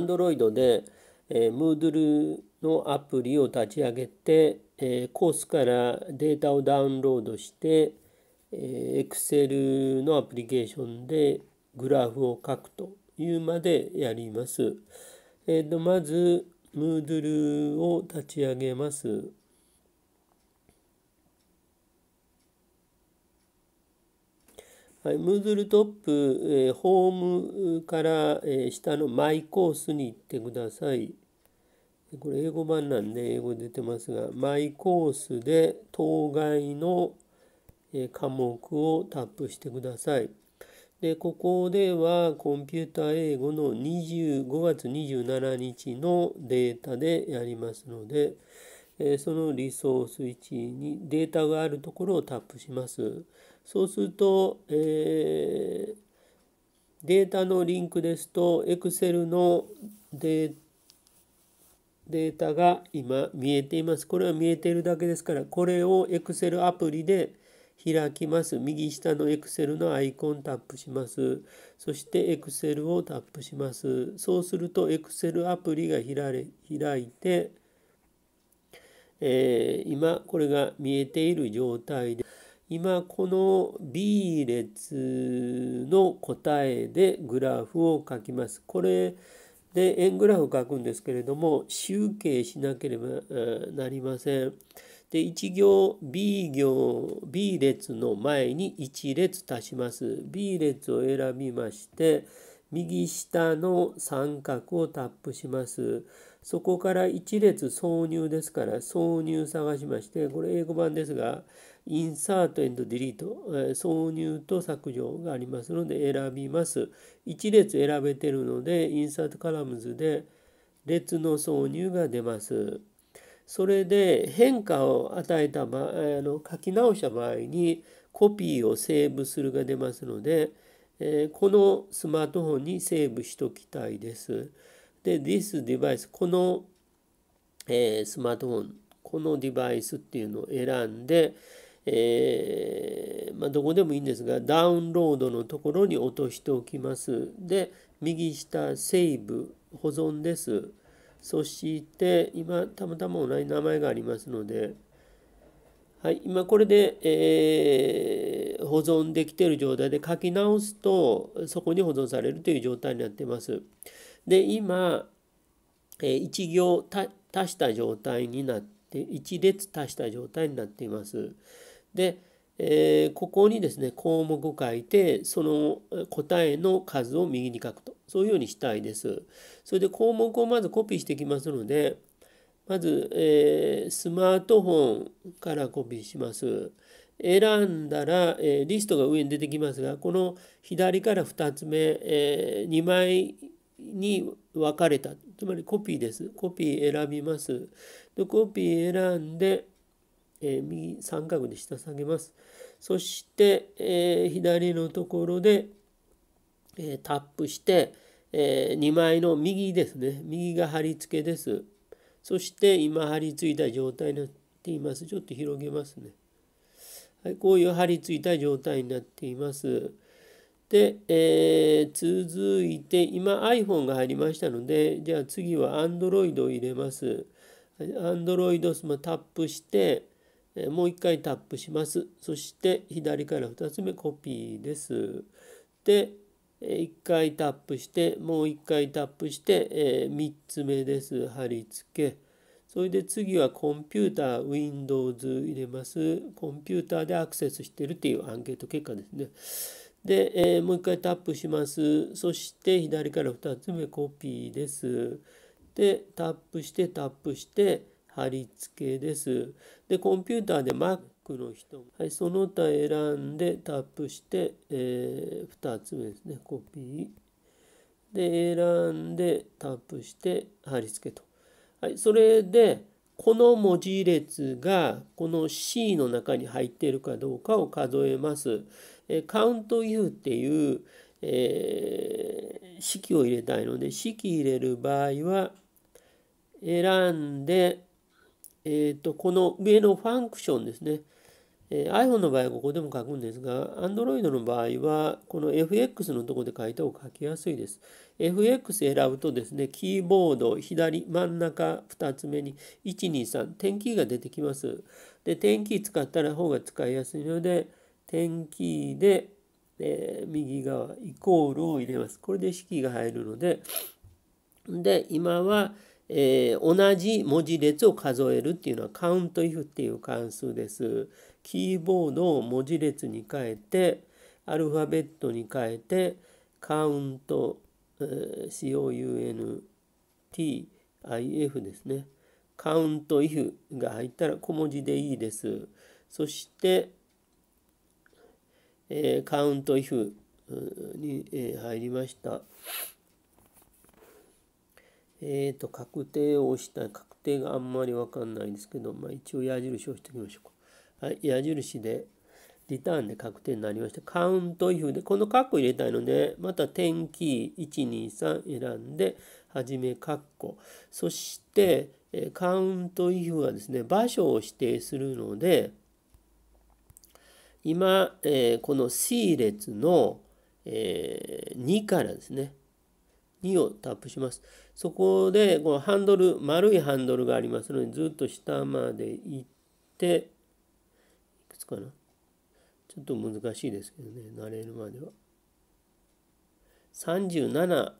Android で、えー、Moodle のアプリを立ち上げて、えー、コースからデータをダウンロードして、えー、Excel のアプリケーションでグラフを書くというまでやります。えー、とまず Moodle を立ち上げます。はい、ムーズルトップ、えー、ホームから、えー、下のマイコースに行ってください。これ英語版なんで英語出てますが、マイコースで当該の、えー、科目をタップしてください。で、ここではコンピューター英語の25月27日のデータでやりますので、えー、そのリソース1にデータがあるところをタップします。そうすると、えー、データのリンクですと Excel のデータが今見えています。これは見えているだけですからこれを Excel アプリで開きます。右下の Excel のアイコンタップします。そして Excel をタップします。そうすると Excel アプリが開いて、えー、今これが見えている状態です。今この B 列の答えでグラフを書きます。これで円グラフを書くんですけれども集計しなければなりません。で1行 B 行 B 列の前に1列足します。B 列を選びまして右下の三角をタップします。そこから1列挿入ですから、挿入探しまして、これ英語版ですが、インサート and delete、挿入と削除がありますので選びます。1列選べてるので、インサートカラムズで列の挿入が出ます。それで変化を与えた場合、あの書き直した場合に、コピーをセーブするが出ますので、えこのスマートフォンにセーブしときたいです。で、this device、この、えスマートフォン、このデバイスっていうのを選んで、えー、まあ、どこでもいいんですが、ダウンロードのところに落としておきます。で、右下、セーブ、保存です。そして、今、たまたま同じ名前がありますので、はい、今これで、えー、保存できている状態で書き直すとそこに保存されるという状態になっています。で今、えー、1行足した状態になって1列足した状態になっています。で、えー、ここにですね項目を書いてその答えの数を右に書くとそういうようにしたいです。それで項目をまずコピーしていきますのでまず、えー、スマートフォンからコピーします。選んだら、えー、リストが上に出てきますが、この左から2つ目、えー、2枚に分かれた。つまりコピーです。コピー選びます。でコピー選んで、えー、右三角で下下げます。そして、えー、左のところで、えー、タップして、え2枚の右ですね。右が貼り付けです。そして今張り付いた状態になっています。ちょっと広げますね。はい、こういう張り付いた状態になっています。で、えー、続いて今 iPhone が入りましたのでじゃあ次は Android を入れます。Android スマタップして、もう一回タップします。そして左から2つ目コピーです。で、1回タップしてもう1回タップして、え3つ目です貼り付けそれで次はコンピューター Windows 入れますコンピューターでアクセスしてるっていうアンケート結果ですねで、えもう1回タップしますそして左から2つ目コピーですでタップしてタップして貼り付けですでコンピューターで Mac 区の人、はい、その他選んでタップして、えー、2つ目ですねコピーで選んでタップして貼り付けと、はい、それでこの文字列がこの C の中に入っているかどうかを数えます。えカウント U っていう、えー、式を入れたいので式入れる場合は選んで、えーとこの上のファンクションですねえ iPhone の場合はここでも書くんですが、Android の場合は、この FX のとこで書いた方が書きやすいです。FX 選ぶとですね、キーボード、左、真ん中、2つ目に、1、2、3、点キーが出てきます。で、点キー使ったら方が使いやすいので、点キーで、えー、右側、イコールを入れます。これで式が入るので、で、今は、えー、同じ文字列を数えるっていうのはカウントイフっていう関数です。キーボードを文字列に変えてアルファベットに変えてカウント、えー、COUNTIF ですね。カウント if が入ったら小文字でいいです。そして、えカウント if に、えー、入りました。えっ、ー、と、確定を押したい。確定があんまりわかんないんですけど、まあ一応矢印を押しておきましょうか。はい、矢印で、リターンで確定になりました。カウントイフで、このカッコ入れたいので、また点キー123選んで、はじめカッコ。そして、カウントイフはですね、場所を指定するので、今、えー、この C 列の、えー、2からですね、2をタップします。そこでこのハンドル丸いハンドルがありますのでずっと下まで行っていくつかなちょっと難しいですけどね慣れるまでは37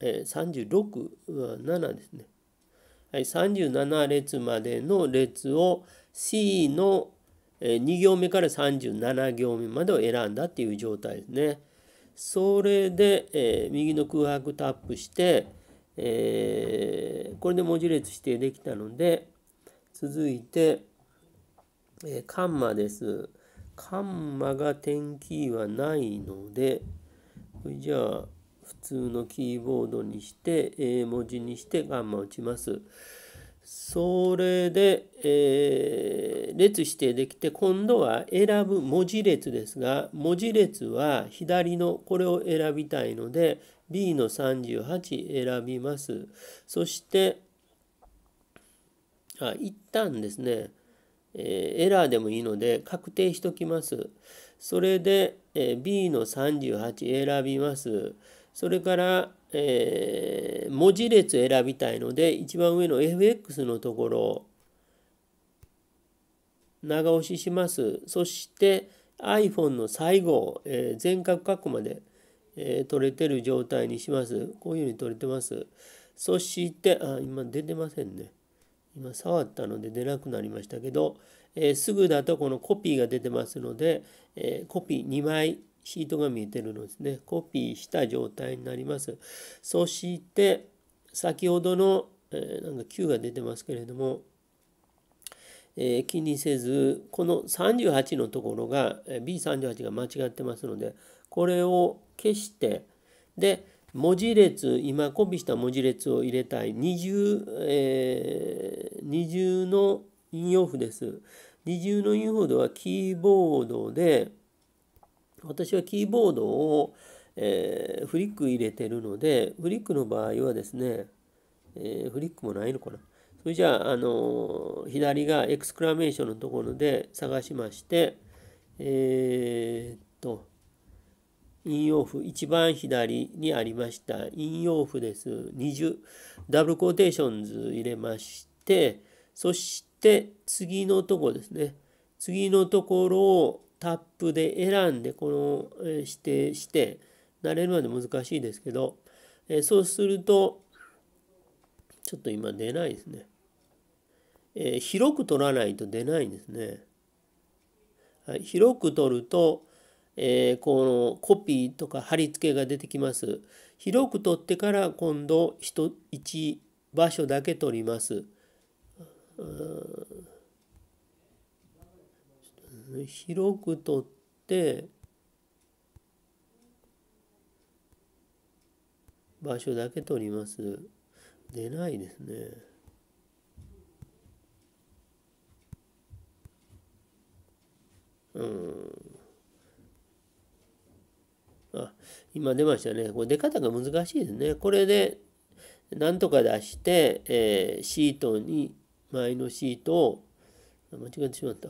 え36は7ですねはい、37列までの列を C の2行目から37行目までを選んだっていう状態ですね。それで、え右の空白タップして、えー、これで文字列指定できたので続いて、えー、カンマです。カンマが点キーはないのでじゃあ普通のキーボードにして、え文字にしてガンマを打ちます。それで、えー、列指定できて今度は選ぶ文字列ですが文字列は左のこれを選びたいので B の38選びます。そして、あ一旦ですね、えー、エラーでもいいので確定しときます。それで、えー、B の38選びます。それから、えー、文字列選びたいので一番上の FX のところを長押しします。そして iPhone の最後、えー、全角角までえー、取れてる状態にします。こういうふうに取れてます。そして、あ、今出てませんね。今触ったので出なくなりましたけど、えー、すぐだとこのコピーが出てますので、えー、コピー2枚シートが見えてるのですね。コピーした状態になります。そして、先ほどの、えー、なんか Q が出てますけれども、えー、気にせず、この38のところが、B38 が間違ってますので、これを消してで文字列今コピーした文字列を入れたい二重、えー、二重の引用符です二重のイン符はキーボードで私はキーボードを、えー、フリック入れてるのでフリックの場合はですね、えー、フリックもないのかなそれじゃあ、あのー、左がエクスクラメーションのところで探しましてえっと陰陽符一番左にありました陰陽符です20ダブルコーテーションズ入れましてそして次のとこですね次のところをタップで選んでこの指定して慣れるまで難しいですけどそうするとちょっと今出ないですね広く取らないと出ないんですね広く取るとえー、このコピーとか貼り付けが出てきます。広く取ってから今度一1場所だけ取ります。広く取って場所だけ取ります。出ないですね。うん。あ今出ましたね。これ出方が難しいですね。これでなんとか出して、えー、シートに、前のシートを、間違ってしまった。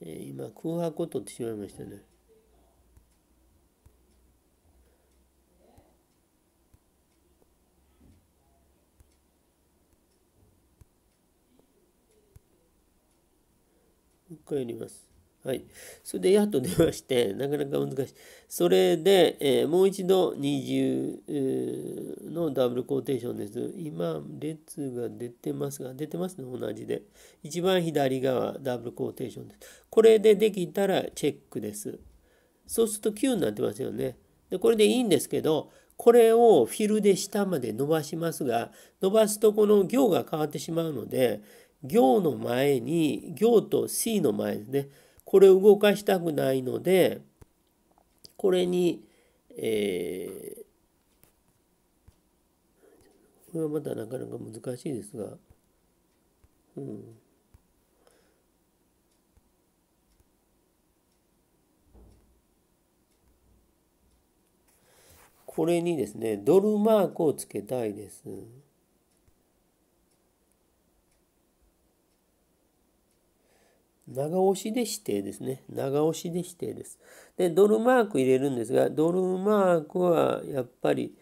えー、今、空白を取ってしまいましたね。もう一回やります。はい。それで、やっと出まして、なかなか難しい。それで、えー、もう一度20のダブルコーテーションです。今、列が出てますが、出てますね、同じで。一番左側、ダブルコーテーションです。これでできたらチェックです。そうすると9になってますよね。で、これでいいんですけど、これをフィルで下まで伸ばしますが、伸ばすとこの行が変わってしまうので、行の前に、行と C の前ですね。これを動かしたくないのでこれに、えー、これはまたなかなか難しいですが、うん。これにですね、ドルマークをつけたいです。長押しで指定ですね。長押しで指定です。で、ドルマーク入れるんですが、ドルマークはやっぱり、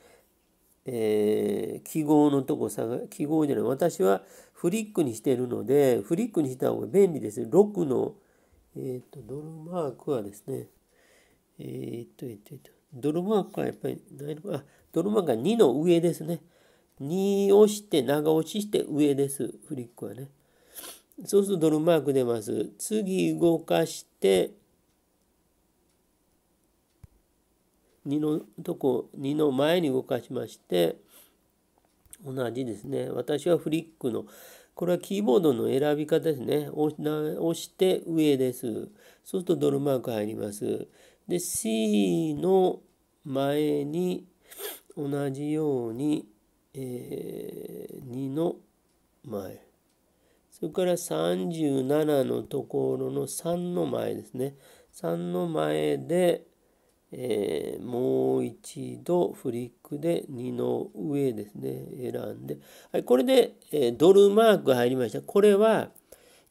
えー、記号のとこ探、記号じゃない。私はフリックにしてるので、フリックにした方が便利です。6の、えっ、ー、と、ドルマークはですね、えっ、ー、と、えっ、と、えっ、と、ドルマークはやっぱり、ないのか、あ、ドルマークは2の上ですね。2押して長押しして上です。フリックはね。そうするとドルマーク出ます。次動かして、2のとこ、2の前に動かしまして、同じですね。私はフリックの、これはキーボードの選び方ですね。押して上です。そうするとドルマーク入ります。で、C の前に同じように、えー、2の前。それから37のところの3の前ですね。3の前で、えー、もう一度フリックで2の上ですね。選んで。はい、これで、えー、ドルマークが入りました。これは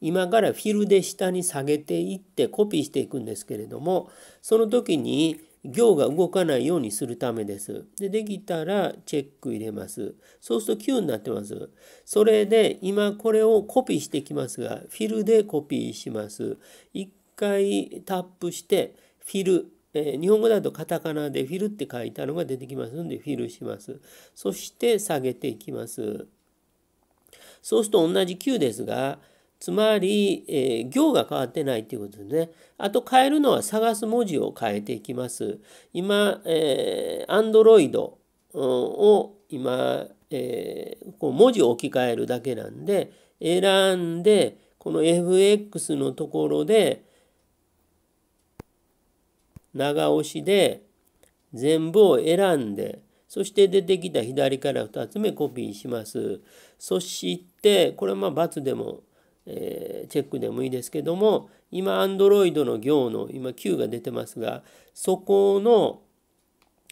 今からフィルで下に下げていってコピーしていくんですけれども、その時に行が動かないようにするためです。で、できたらチェック入れます。そうすると Q になってます。それで、今これをコピーしてきますが、フィルでコピーします。一回タップして、フィル、えー、日本語だとカタカナでフィルって書いたのが出てきますので、フィルします。そして下げていきます。そうすると同じ Q ですが、つまり、えー、行が変わってないっていうことですね。あと変えるのは探す文字を変えていきます。今、えー、Android を今、えー、こう文字を置き換えるだけなんで、選んで、この FX のところで、長押しで全部を選んで、そして出てきた左から2つ目コピーします。そして、これはまあ×でもえチェックでもいいですけども今 Android の行の今 Q が出てますがそこの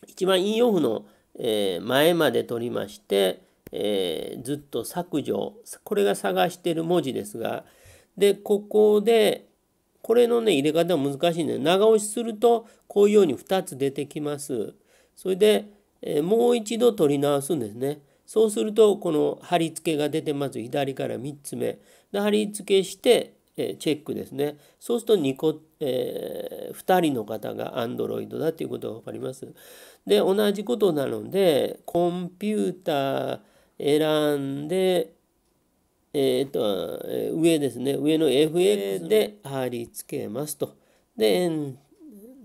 一番インオフの、え前まで取りまして、えずっと削除これが探してる文字ですがでここでこれのね入れ方難しいんで長押しするとこういうように2つ出てきますそれで、えもう一度取り直すんですねそうするとこの貼り付けが出てまず左から3つ目で貼り付けしてえチェックですね。そうすると2個、えー、2人の方が Android だということが分かります。で、同じことなので、コンピューター選んで、えー、っと、上ですね、上の FX で貼り付けますと。で、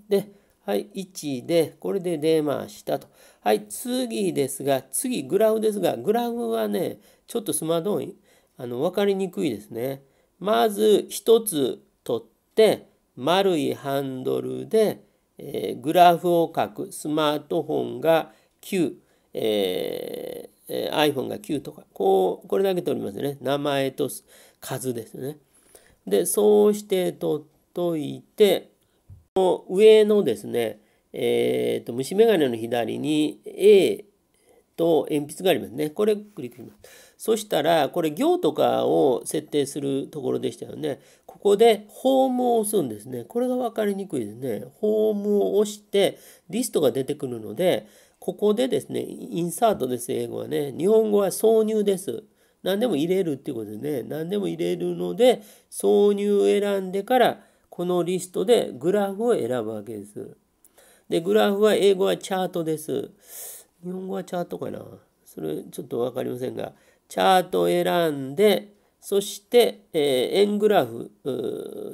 で、はい、1で、これで出ましたと。はい、次ですが、次、グラフですが、グラフはね、ちょっとスマートフォン、あの、わかりにくいですね。まず、1つ取って、丸いハンドルで、えー、グラフを書く。スマートフォンが9、えー、iPhone が9とか、こう、これだけ取りますね。名前と数ですね。で、そうして取っといて、の上のですね、えーと、虫眼鏡の左に A と鉛筆がありますね。これクリックします。そしたら、これ行とかを設定するところでしたよね。ここでホームを押すんですね。これが分かりにくいですね。ホームを押して、リストが出てくるので、ここでですね、インサートです、英語はね。日本語は挿入です。何でも入れるっていうことですね。何でも入れるので、挿入選んでから、このリストでグラフを選ぶわけです。で、グラフは英語はチャートです。日本語はチャートかなそれちょっと分かりませんが、チャートを選んで、そして、えー、円グラフ、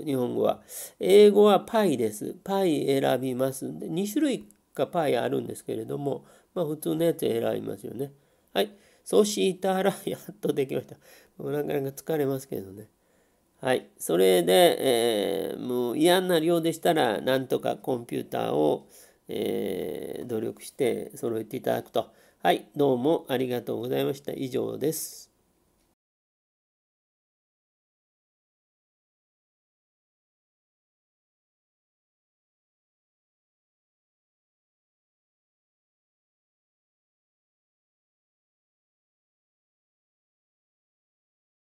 日本語は。英語はパイです。パイ選びます。で2種類かパイあるんですけれども、まあ普通のやつ選びますよね。はい。そしたら、やっとできました。もうなかなか疲れますけどね。はい。それで、えー、もう嫌な量でしたら、なんとかコンピューターを、えー、努力して揃えていただくと。はい。どうもありがとうございました。以上です。